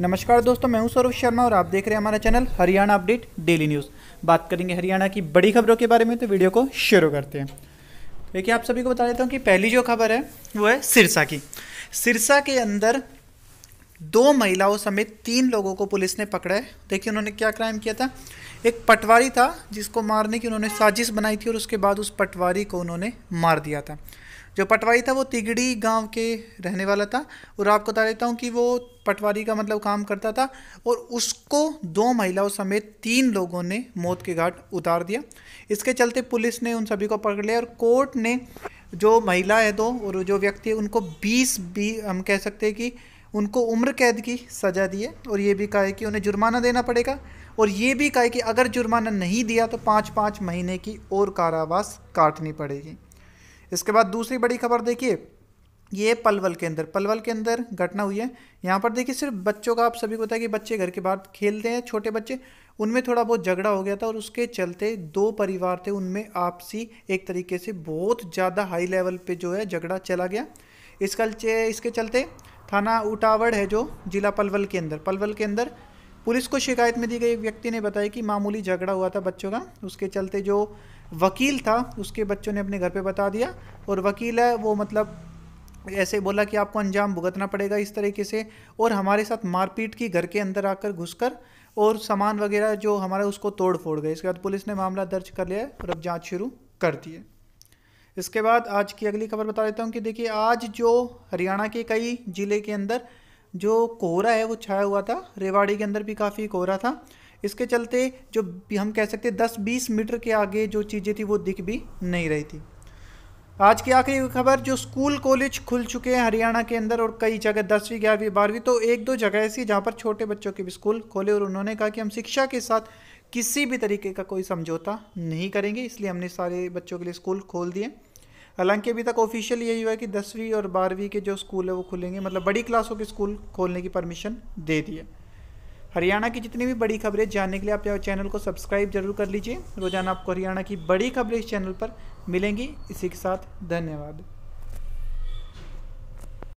नमस्कार दोस्तों मैं हूं सौरभ शर्मा और आप देख रहे हैं हमारा channel Haryana update daily news बात करेंगे हरियाणा की बड़ी खबरों के बारे में तो वीडियो को शुरू करते हैं देखिए आप सभी को बता देता हूँ कि पहली जो खबर है वो है सिरसा की सिरसा के अंदर दो महिलाओं समेत तीन लोगों को पुलिस ने पकड़ा है देखिए उन्होंने क्या क्राइम किया था एक पटवारी था जिसको मारने की उन्होंने साजिश बनाई थी और उसके बाद उस पटवारी को उन्होंने मार दिया था जो पटवारी था वो तिगड़ी गांव के रहने वाला था और आपको बता देता हूँ कि वो पटवारी का मतलब काम करता था और उसको दो महिलाओं समेत तीन लोगों ने मौत के घाट उतार दिया इसके चलते पुलिस ने उन सभी को पकड़ लिया और कोर्ट ने जो महिला है दो और जो व्यक्ति है उनको बीस बी हम कह सकते हैं कि उनको उम्र कैद की सज़ा दी है और ये भी कहा है कि उन्हें जुर्माना देना पड़ेगा और ये भी कहा है कि अगर जुर्माना नहीं दिया तो पाँच पाँच महीने की और कारावास काटनी पड़ेगी इसके बाद दूसरी बड़ी खबर देखिए ये पलवल के अंदर पलवल के अंदर घटना हुई है यहाँ पर देखिए सिर्फ बच्चों का आप सभी को पता है कि बच्चे घर के बाहर खेलते हैं छोटे बच्चे उनमें थोड़ा बहुत झगड़ा हो गया था और उसके चलते दो परिवार थे उनमें आपसी एक तरीके से बहुत ज़्यादा हाई लेवल पे जो है झगड़ा चला गया इस कल इसके चलते थाना उटावड़ है जो जिला पलवल के अंदर पलवल के अंदर पुलिस को शिकायत में दी गई एक व्यक्ति ने बताया कि मामूली झगड़ा हुआ था बच्चों का उसके चलते जो वकील था उसके बच्चों ने अपने घर पे बता दिया और वकील है वो मतलब ऐसे बोला कि आपको अंजाम भुगतना पड़ेगा इस तरीके से और हमारे साथ मारपीट की घर के अंदर आकर घुसकर और सामान वगैरह जो हमारा उसको तोड़ फोड़ गए इसके बाद पुलिस ने मामला दर्ज कर लिया और अब जाँच शुरू कर दी है इसके बाद आज की अगली खबर बता देता हूँ कि देखिए आज जो हरियाणा के कई ज़िले के अंदर जो कोहरा है वो छाया हुआ था रेवाड़ी के अंदर भी काफ़ी कोहरा था इसके चलते जो हम कह सकते दस बीस मीटर के आगे जो चीज़ें थी वो दिख भी नहीं रही थी आज की आखिरी खबर जो स्कूल कॉलेज खुल चुके हैं हरियाणा के अंदर और कई जगह दसवीं ग्यारहवीं बारहवीं तो एक दो जगह ऐसी जहाँ पर छोटे बच्चों के भी स्कूल खोले और उन्होंने कहा कि हम शिक्षा के साथ किसी भी तरीके का कोई समझौता नहीं करेंगे इसलिए हमने सारे बच्चों के लिए स्कूल खोल दिए हालांकि अभी तक ऑफिशियल यही हुआ है कि दसवीं और बारहवीं के जो स्कूल है वो खुलेंगे मतलब बड़ी क्लासों के स्कूल खोलने की परमिशन दे दी है हरियाणा की जितनी भी बड़ी खबरें जानने के लिए आप चैनल को सब्सक्राइब जरूर कर लीजिए रोजाना आपको हरियाणा की बड़ी खबरें इस चैनल पर मिलेंगी इसी के साथ धन्यवाद